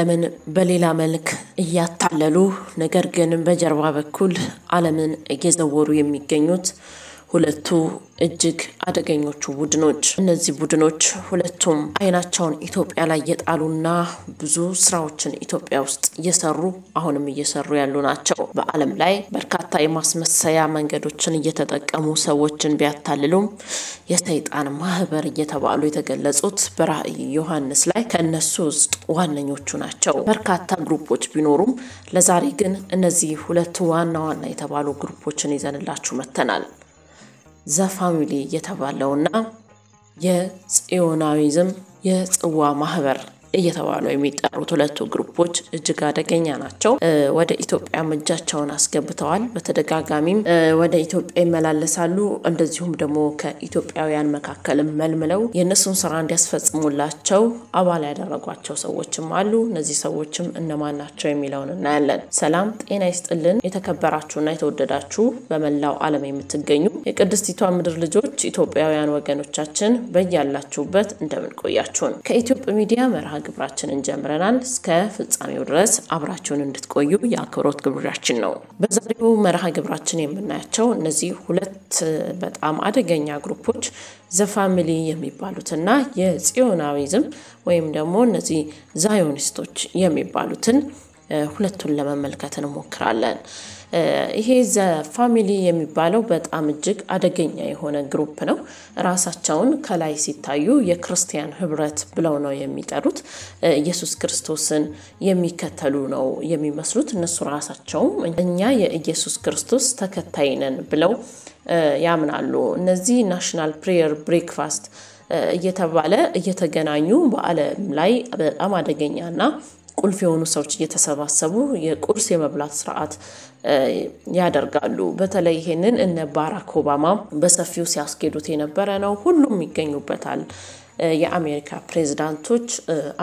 ዓለምን በሌላ መልክ እያታለሉ ነገር ግን በጀርባ በኩል ዓለምን እየዘወሩ የሚገኙት ሁለቱ እጅግ አደገኞቹ ቡድኖች። እነዚህ ቡድኖች ሁለቱም አይናቸውን ኢትዮጵያ ላይ የጣሉና ብዙ ስራዎችን ኢትዮጵያ ውስጥ እየሰሩ አሁንም እየሰሩ ያሉ ናቸው። በዓለም ላይ በርካታ የማስመሰያ መንገዶችን እየተጠቀሙ ሰዎችን ቢያታልሉም የሰይጣን ማህበር እየተባሉ የተገለጹት በራእይ ዮሐንስ ላይ ከእነሱ ውስጥ ዋነኞቹ ናቸው። በርካታ ግሩፖች ቢኖሩም ለዛሬ ግን እነዚህ ሁለቱ ዋና ዋና የተባሉ ግሩፖችን ይዘንላችሁ መጥተናል። ዘፋሚሊ የተባለውና የጽዮናዊዝም የጽዋ ማህበር እየተባሉ የሚጠሩት ሁለቱ ግሩፖች እጅግ አደገኛ ናቸው። ወደ ኢትዮጵያም እጃቸውን አስገብተዋል። በተደጋጋሚም ወደ ኢትዮጵያ ይመላለሳሉ። እንደዚሁም ደግሞ ከኢትዮጵያውያን መካከልም መልምለው የእነሱን ስራ እንዲያስፈጽሙላቸው አባል ያደረጓቸው ሰዎችም አሉ። እነዚህ ሰዎችም እነማን ናቸው የሚለውን እናያለን። ሰላም ጤና ይስጥልን። የተከበራችሁና የተወደዳችሁ በመላው ዓለም የምትገኙ የቅድስቲቷ ምድር ልጆች ኢትዮጵያውያን ወገኖቻችን በያላችሁበት እንደምንቆያችሁን ከኢትዮጵያ ሚዲያ መርሃ ግብራችንን ጀምረናል። እስከ ፍጻሜው ድረስ አብራችሁን እንድትቆዩ የአክብሮት ግብዣችን ነው። በዛሬው መርሃ ግብራችን የምናያቸው እነዚህ ሁለት በጣም አደገኛ ግሩፖች ዘፋሚሊ የሚባሉትና የጽዮናዊዝም ወይም ደግሞ እነዚህ ዛዮኒስቶች የሚባሉትን ሁለቱን ለመመልከት እንሞክራለን። ይሄ ዘ ፋሚሊ የሚባለው በጣም እጅግ አደገኛ የሆነ ግሩፕ ነው። ራሳቸውን ከላይ ሲታዩ የክርስቲያን ህብረት ብለው ነው የሚጠሩት። ኢየሱስ ክርስቶስን የሚከተሉ ነው የሚመስሉት። እነሱ ራሳቸውም እኛ የኢየሱስ ክርስቶስ ተከታይ ነን ብለው ያምናሉ። እነዚህ ናሽናል ፕሬየር ብሬክፋስት እየተባለ እየተገናኙ በዓለም ላይ በጣም አደገኛና ቁልፍ የሆኑ ሰዎች እየተሰባሰቡ የቁርስ የመብላት ስርዓት ያደርጋሉ። በተለይ ይሄንን እነ ባራክ ኦባማ በሰፊው ሲያስኬዱት የነበረ ነው። ሁሉም ይገኙበታል። የአሜሪካ ፕሬዚዳንቶች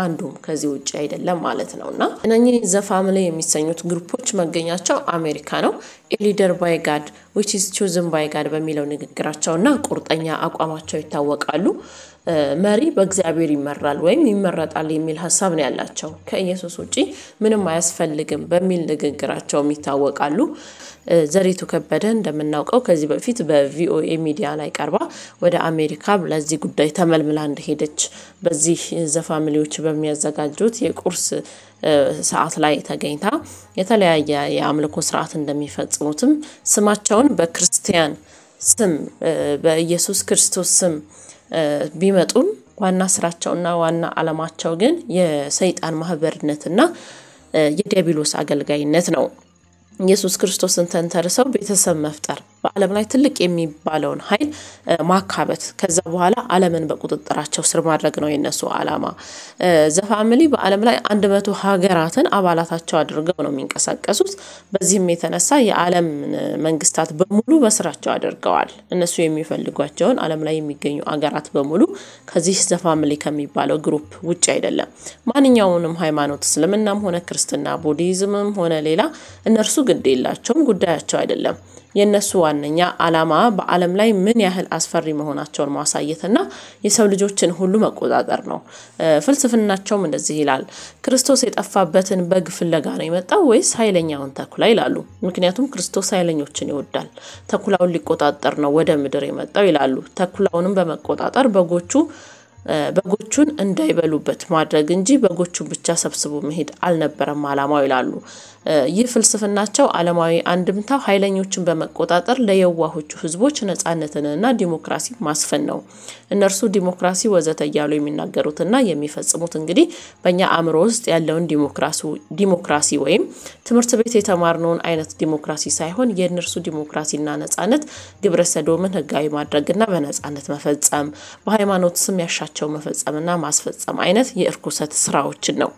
አንዱም ከዚህ ውጭ አይደለም ማለት ነው። እና እነኚህ ዘፋምሌ የሚሰኙት ግሩፖች መገኛቸው አሜሪካ ነው። ኤሊደር ባይ ጋድ ዊች ኢዝ ቹዝን ባይ ጋድ በሚለው ንግግራቸው እና ቁርጠኛ አቋማቸው ይታወቃሉ። መሪ በእግዚአብሔር ይመራል ወይም ይመረጣል የሚል ሀሳብ ነው ያላቸው። ከኢየሱስ ውጪ ምንም አያስፈልግም በሚል ንግግራቸውም ይታወቃሉ። ዘሪቱ ከበደ እንደምናውቀው ከዚህ በፊት በቪኦኤ ሚዲያ ላይ ቀርባ ወደ አሜሪካ ለዚህ ጉዳይ ተመልምላ እንደሄደች በዚህ ዘፋሚሊዎች በሚያዘጋጁት የቁርስ ሰዓት ላይ ተገኝታ የተለያየ የአምልኮ ስርዓት እንደሚፈጽሙትም ስማቸውን በክርስቲያን ስም በኢየሱስ ክርስቶስ ስም ቢመጡም ዋና ስራቸውና ዋና አላማቸው ግን የሰይጣን ማህበርነትና የዲያብሎስ አገልጋይነት ነው። ኢየሱስ ክርስቶስን ተንተርሰው ቤተሰብ መፍጠር በዓለም ላይ ትልቅ የሚባለውን ኃይል ማካበት ከዛ በኋላ ዓለምን በቁጥጥራቸው ስር ማድረግ ነው የነሱ ዓላማ። ዘፋሚሊ በዓለም ላይ አንድ መቶ ሀገራትን አባላታቸው አድርገው ነው የሚንቀሳቀሱት። በዚህም የተነሳ የዓለም መንግስታት በሙሉ በስራቸው አድርገዋል። እነሱ የሚፈልጓቸውን ዓለም ላይ የሚገኙ አገራት በሙሉ ከዚህ ዘፋሚሊ ከሚባለው ግሩፕ ውጭ አይደለም። ማንኛውንም ሃይማኖት እስልምናም ሆነ ክርስትና፣ ቡዲዝምም ሆነ ሌላ እነርሱ ግድ የላቸውም፣ ጉዳያቸው አይደለም። የእነሱ ዋነኛ ዓላማ በዓለም ላይ ምን ያህል አስፈሪ መሆናቸውን ማሳየትና የሰው ልጆችን ሁሉ መቆጣጠር ነው። ፍልስፍናቸውም እንደዚህ ይላል። ክርስቶስ የጠፋበትን በግ ፍለጋ ነው የመጣው ወይስ ኃይለኛውን ተኩላ ይላሉ። ምክንያቱም ክርስቶስ ኃይለኞችን ይወዳል፣ ተኩላውን ሊቆጣጠር ነው ወደ ምድር የመጣው ይላሉ። ተኩላውንም በመቆጣጠር በጎቹ በጎቹን እንዳይበሉበት ማድረግ እንጂ በጎቹን ብቻ ሰብስቦ መሄድ አልነበረም ዓላማው ይላሉ። ይህ ፍልስፍናቸው አለማዊ አንድምታው ኃይለኞችን በመቆጣጠር ለየዋሆቹ ህዝቦች ነጻነትንና ዲሞክራሲ ማስፈን ነው። እነርሱ ዲሞክራሲ ወዘተ እያሉ የሚናገሩትና የሚፈጽሙት እንግዲህ በእኛ አእምሮ ውስጥ ያለውን ዲሞክራሲ ወይም ትምህርት ቤት የተማርነውን አይነት ዲሞክራሲ ሳይሆን የእነርሱ ዲሞክራሲና ነጻነት ግብረ ሰዶምን ህጋዊ ማድረግና በነጻነት መፈጸም፣ በሃይማኖት ስም ያሻቸው መፈጸምና ማስፈጸም አይነት የእርኩሰት ስራዎችን ነው።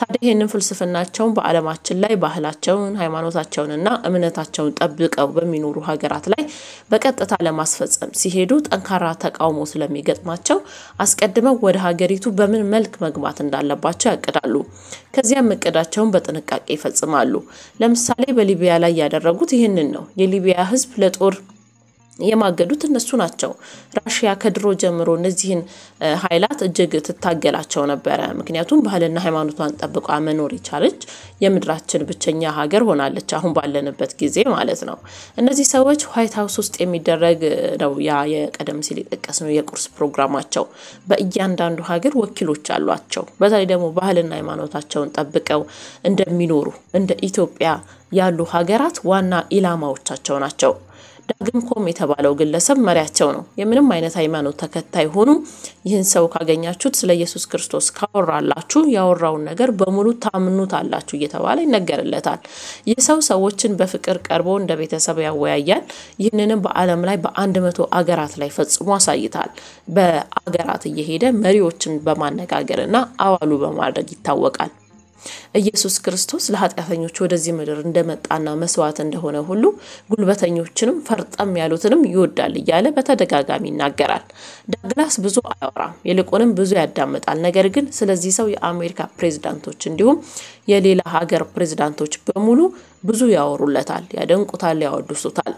ታዲያ ይህንን ፍልስፍናቸውን በአለማችን ላይ ባህላቸውን፣ ሃይማኖታቸውንና እምነታቸውን ጠብቀው በሚኖሩ ሀገራት ላይ በቀጥታ ለማስፈጸም ሲሄዱ ጠንካራ ተቃውሞ ስለሚገጥማቸው አስቀድመው ወደ ሀገሪቱ በምን መልክ መግባት እንዳለባቸው ያቅዳሉ። ከዚያም እቅዳቸውን በጥንቃቄ ይፈጽማሉ። ለምሳሌ በሊቢያ ላይ ያደረጉት ይህንን ነው። የሊቢያ ህዝብ ለጦር የማገዱት እነሱ ናቸው። ራሽያ ከድሮ ጀምሮ እነዚህን ኃይላት እጅግ ትታገላቸው ነበረ። ምክንያቱም ባህልና ሃይማኖቷን ጠብቋ መኖር የቻለች የምድራችን ብቸኛ ሀገር ሆናለች፣ አሁን ባለንበት ጊዜ ማለት ነው። እነዚህ ሰዎች ዋይት ሀውስ ውስጥ የሚደረግ ነው ያ የቀደም ሲል የጠቀስ ነው የቁርስ ፕሮግራማቸው። በእያንዳንዱ ሀገር ወኪሎች አሏቸው። በተለይ ደግሞ ባህልና ሃይማኖታቸውን ጠብቀው እንደሚኖሩ እንደ ኢትዮጵያ ያሉ ሀገራት ዋና ኢላማዎቻቸው ናቸው። ዳግም ኮም የተባለው ግለሰብ መሪያቸው ነው። የምንም አይነት ሃይማኖት ተከታይ ሆኑ ይህን ሰው ካገኛችሁት ስለ ኢየሱስ ክርስቶስ ካወራላችሁ ያወራውን ነገር በሙሉ ታምኑት አላችሁ እየተባለ ይነገርለታል። ይህ ሰው ሰዎችን በፍቅር ቀርቦ እንደ ቤተሰብ ያወያያል። ይህንንም በዓለም ላይ በአንድ መቶ አገራት ላይ ፈጽሞ አሳይታል። በአገራት እየሄደ መሪዎችን በማነጋገር እና አዋሉ በማድረግ ይታወቃል። ኢየሱስ ክርስቶስ ለኃጢአተኞች ወደዚህ ምድር እንደመጣና መስዋዕት እንደሆነ ሁሉ ጉልበተኞችንም ፈርጠም ያሉትንም ይወዳል እያለ በተደጋጋሚ ይናገራል። ዳግላስ ብዙ አያወራም፣ ይልቁንም ብዙ ያዳምጣል። ነገር ግን ስለዚህ ሰው የአሜሪካ ፕሬዝዳንቶች እንዲሁም የሌላ ሀገር ፕሬዝዳንቶች በሙሉ ብዙ ያወሩለታል፣ ያደንቁታል፣ ያወድሱታል።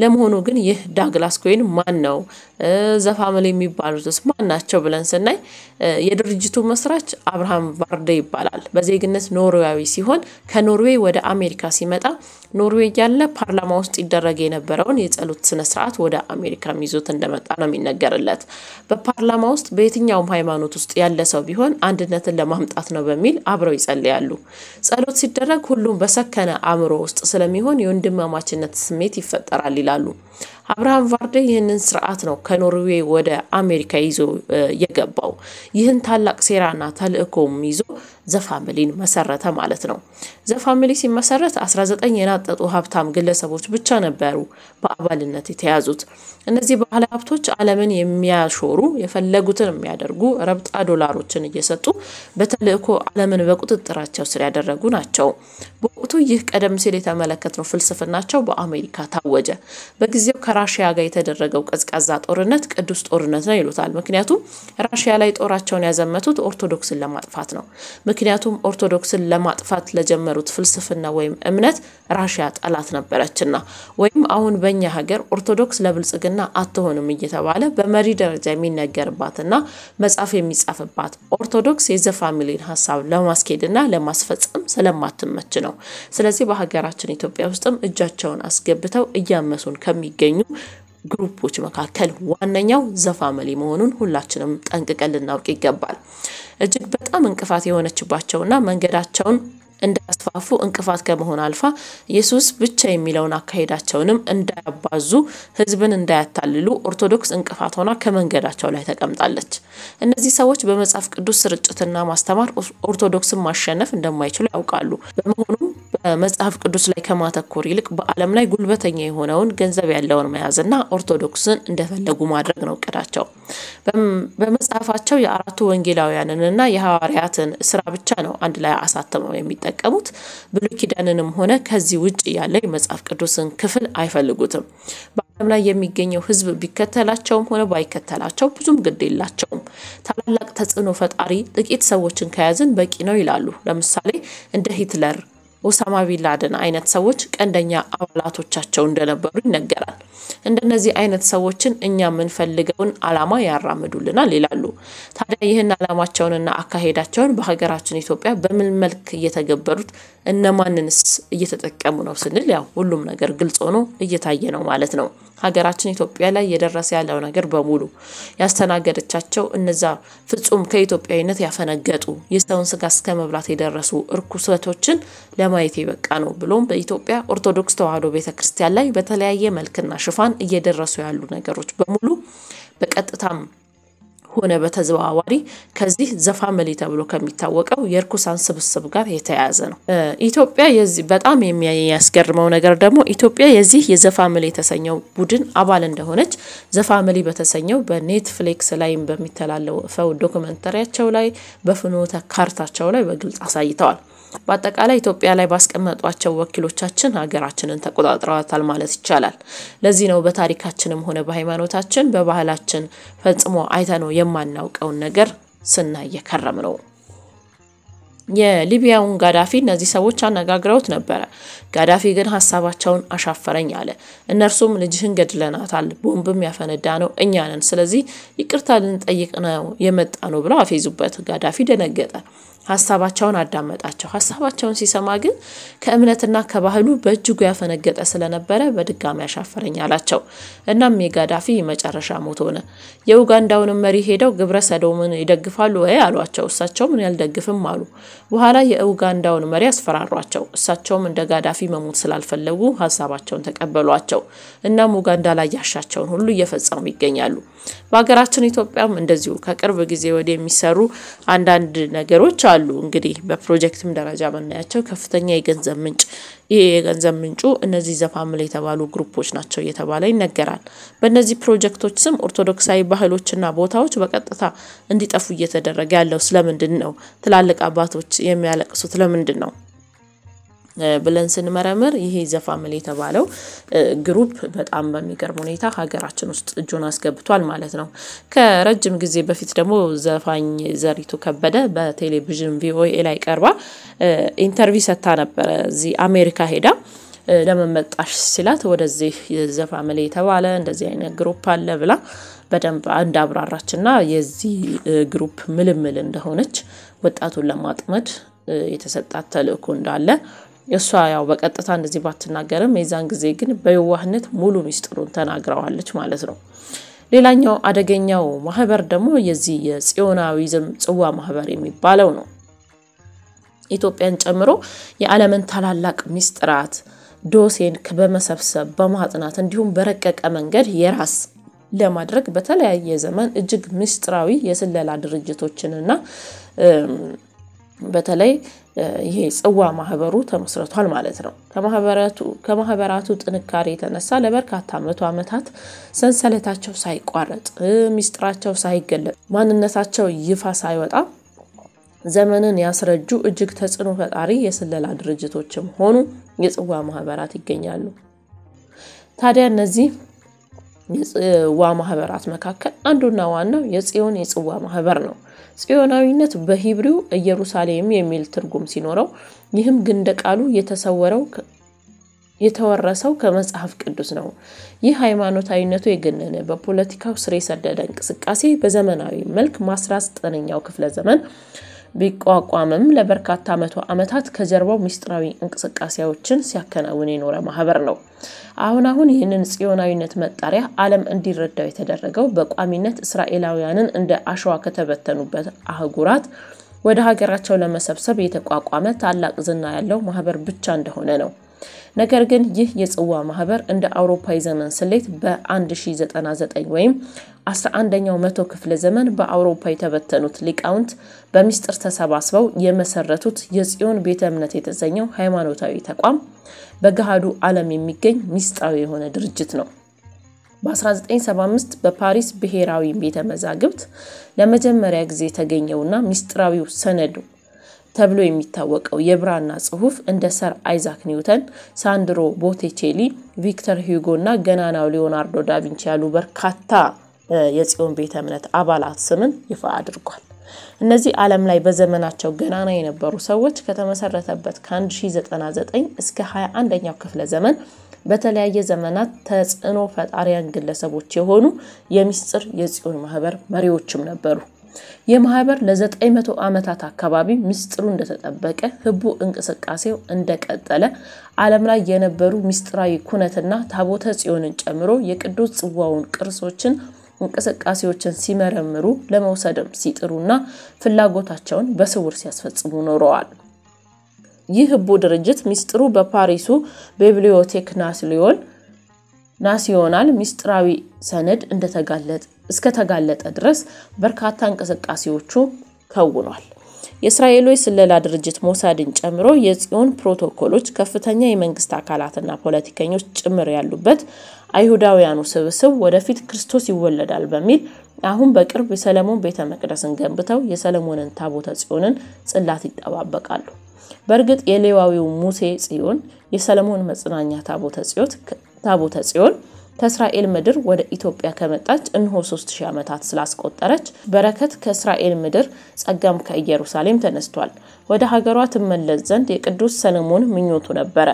ለመሆኑ ግን ይህ ዳግላስ ኮይን ማን ነው? ዘፋምል የሚባሉትስ ማን ናቸው ብለን ስናይ የድርጅቱ መስራች አብርሃም ቫርዴ ይባላል። በዜግነት ኖርዌያዊ ሲሆን ከኖርዌይ ወደ አሜሪካ ሲመጣ ኖርዌይ ያለ ፓርላማ ውስጥ ይደረግ የነበረውን የጸሎት ስነ ስርዓት ወደ አሜሪካም ይዞት እንደመጣ ነው የሚነገርለት። በፓርላማ ውስጥ በየትኛውም ሃይማኖት ውስጥ ያለ ሰው ቢሆን አንድነትን ለማምጣት ነው በሚል አብረው ይጸልያሉ። ጸሎት ሲደረግ ሁሉም በሰከነ አእምሮ ውስጥ ስለሚሆን የወንድማማችነት ስሜት ይፈጠራል ይላሉ። አብርሃም ቫርዴ ይህንን ስርዓት ነው ከኖርዌይ ወደ አሜሪካ ይዞ የገባው። ይህን ታላቅ ሴራና ተልእኮም ይዞ ዘፋምሊን መሰረተ ማለት ነው። ዘፋሚሊ ሲመሰረት 19 የናጠጡ ሀብታም ግለሰቦች ብቻ ነበሩ በአባልነት የተያዙት። እነዚህ ባለ ሀብቶች ዓለምን የሚያሾሩ የፈለጉትን የሚያደርጉ ረብጣ ዶላሮችን እየሰጡ በተልእኮ ዓለምን በቁጥጥራቸው ስር ያደረጉ ናቸው። በወቅቱ ይህ ቀደም ሲል የተመለከትነው ፍልስፍናቸው በአሜሪካ ታወጀ። በጊዜው ከራሽያ ጋር የተደረገው ቀዝቃዛ ጦርነት ቅዱስ ጦርነት ነው ይሉታል። ምክንያቱም ራሽያ ላይ ጦራቸውን ያዘመቱት ኦርቶዶክስን ለማጥፋት ነው። ምክንያቱም ኦርቶዶክስን ለማጥፋት ለጀመሩ የነበሩት ፍልስፍና ወይም እምነት ራሽያ ጠላት ነበረችና ወይም አሁን በእኛ ሀገር ኦርቶዶክስ ለብልጽግና አትሆንም እየተባለ በመሪ ደረጃ የሚነገርባትና መጽሐፍ የሚጻፍባት ኦርቶዶክስ የዘ ፋሚሊን ሀሳብ ለማስኬድና ለማስፈጸም ስለማትመች ነው። ስለዚህ በሀገራችን ኢትዮጵያ ውስጥም እጃቸውን አስገብተው እያመሱን ከሚገኙ ግሩፖች መካከል ዋነኛው ዘፋመሊ መሆኑን ሁላችንም ጠንቅቀን ልናውቅ ይገባል። እጅግ በጣም እንቅፋት የሆነችባቸውና መንገዳቸውን እንዳያስፋፉ እንቅፋት ከመሆን አልፋ ኢየሱስ ብቻ የሚለውን አካሄዳቸውንም እንዳያባዙ፣ ህዝብን እንዳያታልሉ ኦርቶዶክስ እንቅፋት ሆና ከመንገዳቸው ላይ ተቀምጣለች። እነዚህ ሰዎች በመጽሐፍ ቅዱስ ስርጭትና ማስተማር ኦርቶዶክስን ማሸነፍ እንደማይችሉ ያውቃሉ። በመሆኑም በመጽሐፍ ቅዱስ ላይ ከማተኮር ይልቅ በዓለም ላይ ጉልበተኛ የሆነውን ገንዘብ ያለውን መያዝና ኦርቶዶክስን እንደፈለጉ ማድረግ ነው እቅዳቸው። በመጽሐፋቸው የአራቱ ወንጌላውያንንና የሐዋርያትን ስራ ብቻ ነው አንድ ላይ አሳትመው የሚጠ የሚጠቀሙት ብሉይ ኪዳንንም ሆነ ከዚህ ውጭ ያለ የመጽሐፍ ቅዱስን ክፍል አይፈልጉትም። በዓለም ላይ የሚገኘው ሕዝብ ቢከተላቸውም ሆነ ባይከተላቸው ብዙም ግድ የላቸውም። ታላላቅ ተጽዕኖ ፈጣሪ ጥቂት ሰዎችን ከያዝን በቂ ነው ይላሉ። ለምሳሌ እንደ ሂትለር ኦሳማ ቢንላደን አይነት ሰዎች ቀንደኛ አባላቶቻቸው እንደነበሩ ይነገራል። እንደነዚህ አይነት ሰዎችን እኛ የምንፈልገውን አላማ ያራምዱልናል ይላሉ። ታዲያ ይህን አላማቸውንና አካሄዳቸውን በሀገራችን ኢትዮጵያ በምን መልክ እየተገበሩት እነማንንስ እየተጠቀሙ ነው ስንል ያው ሁሉም ነገር ግልጽ ሆኖ እየታየ ነው ማለት ነው። ሀገራችን ኢትዮጵያ ላይ እየደረሰ ያለው ነገር በሙሉ ያስተናገደቻቸው እነዛ ፍጹም ከኢትዮጵያዊነት ያፈነገጡ የሰውን ስጋ እስከ መብላት የደረሱ እርኩሰቶችን ለማየት የበቃ ነው። ብሎም በኢትዮጵያ ኦርቶዶክስ ተዋሕዶ ቤተ ክርስቲያን ላይ በተለያየ መልክና ሽፋን እየደረሱ ያሉ ነገሮች በሙሉ በቀጥታም ሆነ በተዘዋዋሪ ከዚህ ዘፋመሌ ተብሎ ከሚታወቀው የእርኩሳን ስብስብ ጋር የተያያዘ ነው። ኢትዮጵያ በጣም የሚያስገርመው ነገር ደግሞ ኢትዮጵያ የዚህ የዘፋመሌ የተሰኘው ቡድን አባል እንደሆነች ዘፋመሌ በተሰኘው በኔትፍሊክስ ላይ በሚተላለፈው ዶክመንተሪያቸው ላይ በፍኖተ ካርታቸው ላይ በግልጽ አሳይተዋል። በአጠቃላይ ኢትዮጵያ ላይ ባስቀመጧቸው ወኪሎቻችን ሀገራችንን ተቆጣጥረዋታል ማለት ይቻላል። ለዚህ ነው በታሪካችንም ሆነ በሃይማኖታችን በባህላችን ፈጽሞ አይተነው የማናውቀውን ነገር ስናይ የከረም ነው። የሊቢያውን ጋዳፊ እነዚህ ሰዎች አነጋግረውት ነበረ። ጋዳፊ ግን ሀሳባቸውን አሻፈረኝ አለ። እነርሱም ልጅህን ገድለናታል፣ ቦምብም ያፈነዳ ነው እኛ ነን፣ ስለዚህ ይቅርታ ልንጠይቅ ነው የመጣ ነው ብለው አፌዙበት። ጋዳፊ ደነገጠ። ሀሳባቸውን አዳመጣቸው። ሀሳባቸውን ሲሰማ ግን ከእምነትና ከባህሉ በእጅጉ ያፈነገጠ ስለነበረ በድጋሚ ያሻፈረኝ አላቸው። እናም የጋዳፊ መጨረሻ ሞት ሆነ። የኡጋንዳውንም መሪ ሄደው ግብረ ሰዶምን ይደግፋሉ ወይ አሏቸው። እሳቸውም ያልደግፍም አሉ። በኋላ የኡጋንዳውን መሪ አስፈራሯቸው። እሳቸውም እንደ ጋዳፊ መሞት ስላልፈለጉ ሀሳባቸውን ተቀበሏቸው። እናም ኡጋንዳ ላይ ያሻቸውን ሁሉ እየፈጸሙ ይገኛሉ። በሀገራችን ኢትዮጵያም እንደዚሁ ከቅርብ ጊዜ ወደ የሚሰሩ አንዳንድ ነገሮች አሉ። አሉ። እንግዲህ በፕሮጀክትም ደረጃ ብናያቸው ከፍተኛ የገንዘብ ምንጭ ይህ የገንዘብ ምንጩ እነዚህ ዘፋምል የተባሉ ግሩፖች ናቸው እየተባለ ይነገራል። በእነዚህ ፕሮጀክቶች ስም ኦርቶዶክሳዊ ባህሎችና ቦታዎች በቀጥታ እንዲጠፉ እየተደረገ ያለው ስለምንድን ነው? ትላልቅ አባቶች የሚያለቅሱት ለምንድን ነው? ብለን ስንመረምር ይሄ ዘፋምል የተባለው ግሩፕ በጣም በሚገርም ሁኔታ ሀገራችን ውስጥ እጁን አስገብቷል ማለት ነው። ከረጅም ጊዜ በፊት ደግሞ ዘፋኝ ዘሪቱ ከበደ በቴሌቪዥን ቪኦኤ ላይ ቀርባ ኢንተርቪው ሰታ ነበረ እዚህ አሜሪካ ሄዳ ለመመጣሽ ሲላት ወደዚህ ዘፋምል የተባለ እንደዚህ አይነት ግሩፕ አለ ብላ በደንብ አንድ ና የዚህ ግሩፕ ምልምል እንደሆነች ወጣቱን ለማጥመድ የተሰጣት ተልእኮ እንዳለ እሷ ያው በቀጥታ እንደዚህ ባትናገርም የዛን ጊዜ ግን በየዋህነት ሙሉ ሚስጥሩን ተናግረዋለች ማለት ነው። ሌላኛው አደገኛው ማህበር ደግሞ የዚህ የጽዮናዊዝም ጽዋ ማህበር የሚባለው ነው። ኢትዮጵያን ጨምሮ የዓለምን ታላላቅ ሚስጥራት ዶሴን በመሰብሰብ በማጥናት እንዲሁም በረቀቀ መንገድ የራስ ለማድረግ በተለያየ ዘመን እጅግ ምስጢራዊ የስለላ ድርጅቶችንና በተለይ ይሄ ጽዋ ማህበሩ ተመስርቷል ማለት ነው። ከማህበራቱ ጥንካሬ የተነሳ ለበርካታ መቶ ዓመታት ሰንሰለታቸው ሳይቋረጥ ሚስጥራቸው ሳይገለጥ ማንነታቸው ይፋ ሳይወጣ ዘመንን ያስረጁ እጅግ ተጽዕኖ ፈጣሪ የስለላ ድርጅቶችም ሆኑ የጽዋ ማህበራት ይገኛሉ። ታዲያ እነዚህ የጽዋ ማህበራት መካከል አንዱና ዋናው የጽዮን የጽዋ ማህበር ነው። ጽዮናዊነት በሂብሪው ኢየሩሳሌም የሚል ትርጉም ሲኖረው ይህም ግንደ ቃሉ የተሰወረው የተወረሰው ከመጽሐፍ ቅዱስ ነው። ይህ ሃይማኖታዊነቱ የገነነ በፖለቲካው ስር የሰደደ እንቅስቃሴ በዘመናዊ መልክ ማስራ ዘጠነኛው ክፍለ ዘመን ቢቋቋምም ለበርካታ መቶ ዓመታት ከጀርባው ምስጢራዊ እንቅስቃሴዎችን ሲያከናውን የኖረ ማህበር ነው። አሁን አሁን ይህንን ጽዮናዊነት መጣሪያ ዓለም እንዲረዳው የተደረገው በቋሚነት እስራኤላውያንን እንደ አሸዋ ከተበተኑበት አህጉራት ወደ ሀገራቸው ለመሰብሰብ የተቋቋመ ታላቅ ዝና ያለው ማህበር ብቻ እንደሆነ ነው። ነገር ግን ይህ የጽዋ ማህበር እንደ አውሮፓ የዘመን ስሌት በ1099 ወይም 11ኛው መቶ ክፍለ ዘመን በአውሮፓ የተበተኑት ሊቃውንት በሚስጥር ተሰባስበው የመሰረቱት የጽዮን ቤተ እምነት የተሰኘው ሃይማኖታዊ ተቋም በገሃዱ ዓለም የሚገኝ ሚስጣዊ የሆነ ድርጅት ነው። በ1975 በፓሪስ ብሔራዊ ቤተ መዛግብት ለመጀመሪያ ጊዜ የተገኘውና ሚስጥራዊው ሰነድ ተብሎ የሚታወቀው የብራና ጽሑፍ እንደ ሰር አይዛክ ኒውተን፣ ሳንድሮ ቦቴቼሊ፣ ቪክተር ሂጎ እና ገናናው ሊዮናርዶ ዳቪንቺ ያሉ በርካታ የጽዮን ቤተ እምነት አባላት ስምን ይፋ አድርጓል። እነዚህ ዓለም ላይ በዘመናቸው ገናና የነበሩ ሰዎች ከተመሰረተበት ከ1099 እስከ 21ኛው ክፍለ ዘመን በተለያየ ዘመናት ተጽዕኖ ፈጣሪያን ግለሰቦች የሆኑ የሚስጥር የጽዮን ማህበር መሪዎችም ነበሩ። የማህበር ለ900 ዓመታት አካባቢ ምስጢሩ እንደተጠበቀ ህቡ እንቅስቃሴው እንደቀጠለ ዓለም ላይ የነበሩ ምስጢራዊ ኩነትና ታቦተ ጽዮንን ጨምሮ የቅዱስ ጽዋውን ቅርሶችን እንቅስቃሴዎችን ሲመረምሩ ለመውሰድም ሲጥሩና ፍላጎታቸውን በስውር ሲያስፈጽሙ ኖረዋል። ይህ ህቡ ድርጅት ሚስጥሩ በፓሪሱ ቤብሊዮቴክ ናሲዮናል ሚስጥራዊ ሰነድ እንደተጋለጠ እስከተጋለጠ ድረስ በርካታ እንቅስቃሴዎቹ ከውኗል። የእስራኤሉ የስለላ ድርጅት ሞሳድን ጨምሮ የጽዮን ፕሮቶኮሎች ከፍተኛ የመንግስት አካላትና ፖለቲከኞች ጭምር ያሉበት አይሁዳውያኑ ስብስብ ወደፊት ክርስቶስ ይወለዳል በሚል አሁን በቅርብ የሰለሞን ቤተ መቅደስን ገንብተው የሰለሞንን ታቦተ ጽዮንን ጽላት ይጠባበቃሉ። በእርግጥ የሌዋዊው ሙሴ ጽዮን፣ የሰለሞን መጽናኛ ታቦተ ጽዮን ከእስራኤል ምድር ወደ ኢትዮጵያ ከመጣች እንሆ 3000 ዓመታት ስላስቆጠረች በረከት ከእስራኤል ምድር ጸጋም ከኢየሩሳሌም ተነስቷል። ወደ ሀገሯ ትመለስ ዘንድ የቅዱስ ሰለሞን ምኞቱ ነበረ።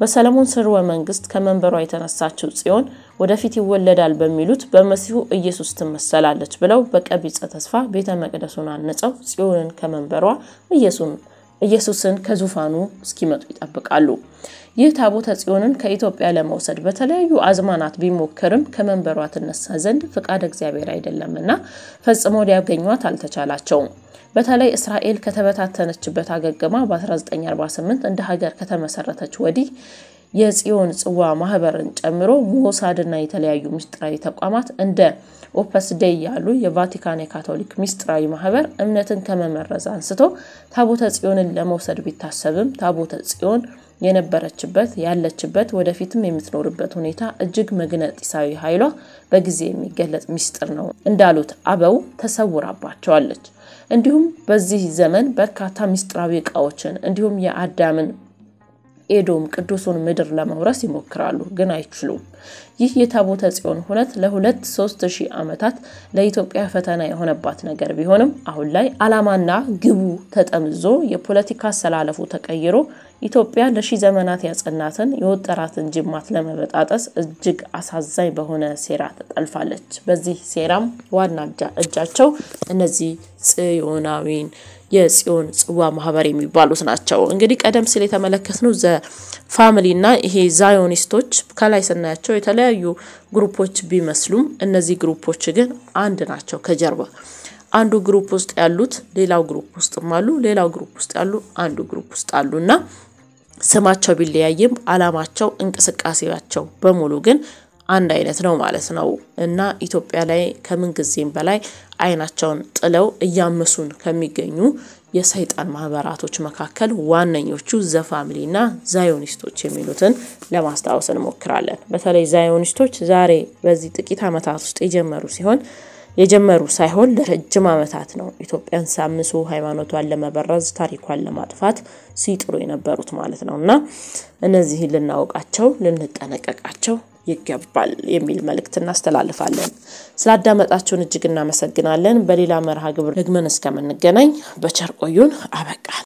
በሰለሞን ስርወ መንግስት ከመንበሯ የተነሳችው ጽዮን ወደፊት ይወለዳል በሚሉት በመሲሁ ኢየሱስ ትመሰላለች ብለው በቀቢጸ ተስፋ ቤተ መቅደሱን አነጸው ጽዮንን ከመንበሯ ኢየሱስን ከዙፋኑ እስኪመጡ ይጠብቃሉ። ይህ ታቦተ ጽዮንን ከኢትዮጵያ ለመውሰድ በተለያዩ አዝማናት ቢሞክርም ከመንበሯ ትነሳ ዘንድ ፍቃድ እግዚአብሔር አይደለምና ፈጽሞ ሊያገኟት አልተቻላቸውም። በተለይ እስራኤል ከተበታተነችበት አገግማ በ1948 እንደ ሀገር ከተመሰረተች ወዲህ የጽዮን ጽዋ ማህበርን ጨምሮ ሞሳድና የተለያዩ ምስጢራዊ ተቋማት እንደ ኦፐስ ደይ ያሉ የቫቲካን የካቶሊክ ምስጢራዊ ማህበር እምነትን ከመመረዝ አንስቶ ታቦተ ጽዮንን ለመውሰድ ቢታሰብም ታቦተ ጽዮን የነበረችበት ያለችበት ወደፊትም የምትኖርበት ሁኔታ እጅግ መግነጢሳዊ ኃይሏ በጊዜ የሚገለጽ ሚስጥር ነው እንዳሉት አበው ተሰውራባቸዋለች። እንዲሁም በዚህ ዘመን በርካታ ሚስጥራዊ እቃዎችን እንዲሁም የአዳምን ኤዶም ቅዱሱን ምድር ለመውረስ ይሞክራሉ፣ ግን አይችሉም። ይህ የታቦተ ጽዮን ሁነት ለሁለት ሶስት ሺህ ዓመታት ለኢትዮጵያ ፈተና የሆነባት ነገር ቢሆንም አሁን ላይ ዓላማና ግቡ ተጠምዞ የፖለቲካ አሰላለፉ ተቀይሮ ኢትዮጵያ ለሺ ዘመናት ያጸናትን የወጠራትን ጅማት ለመበጣጠስ እጅግ አሳዛኝ በሆነ ሴራ ተጠልፋለች። በዚህ ሴራም ዋና እጃቸው እነዚህ ጽዮናዊን የጽዮን ጽዋ ማህበር የሚባሉት ናቸው። እንግዲህ ቀደም ሲል የተመለከትነው ዘ ፋሚሊ እና ይሄ ዛዮኒስቶች ከላይ ስናያቸው የተለያዩ ግሩፖች ቢመስሉም እነዚህ ግሩፖች ግን አንድ ናቸው ከጀርባ አንዱ ግሩፕ ውስጥ ያሉት ሌላው ግሩፕ ውስጥም አሉ፣ ሌላው ግሩፕ ውስጥ ያሉ አንዱ ግሩፕ ውስጥ አሉ እና ስማቸው ቢለያይም አላማቸው እንቅስቃሴያቸው በሙሉ ግን አንድ አይነት ነው ማለት ነው እና ኢትዮጵያ ላይ ከምንጊዜም በላይ አይናቸውን ጥለው እያመሱን ከሚገኙ የሰይጣን ማህበራቶች መካከል ዋነኞቹ ዘፋሚሊ ዛዮኒስቶች የሚሉትን ለማስታወስ እንሞክራለን። በተለይ ዛዮኒስቶች ዛሬ በዚህ ጥቂት ዓመታት ውስጥ የጀመሩ ሲሆን የጀመሩ ሳይሆን ለረጅም ዓመታት ነው ኢትዮጵያን ሳምሶ ሃይማኖቷን ለመበረዝ ታሪኳን ለማጥፋት ሲጥሩ የነበሩት ማለት ነው እና እነዚህን ልናውቃቸው ልንጠነቀቃቸው ይገባል የሚል መልእክት እናስተላልፋለን። ስላዳመጣችሁን እጅግ እናመሰግናለን። በሌላ መርሃ ግብር ደግመን እስከምንገናኝ በቸር ቆዩን። አበቃል።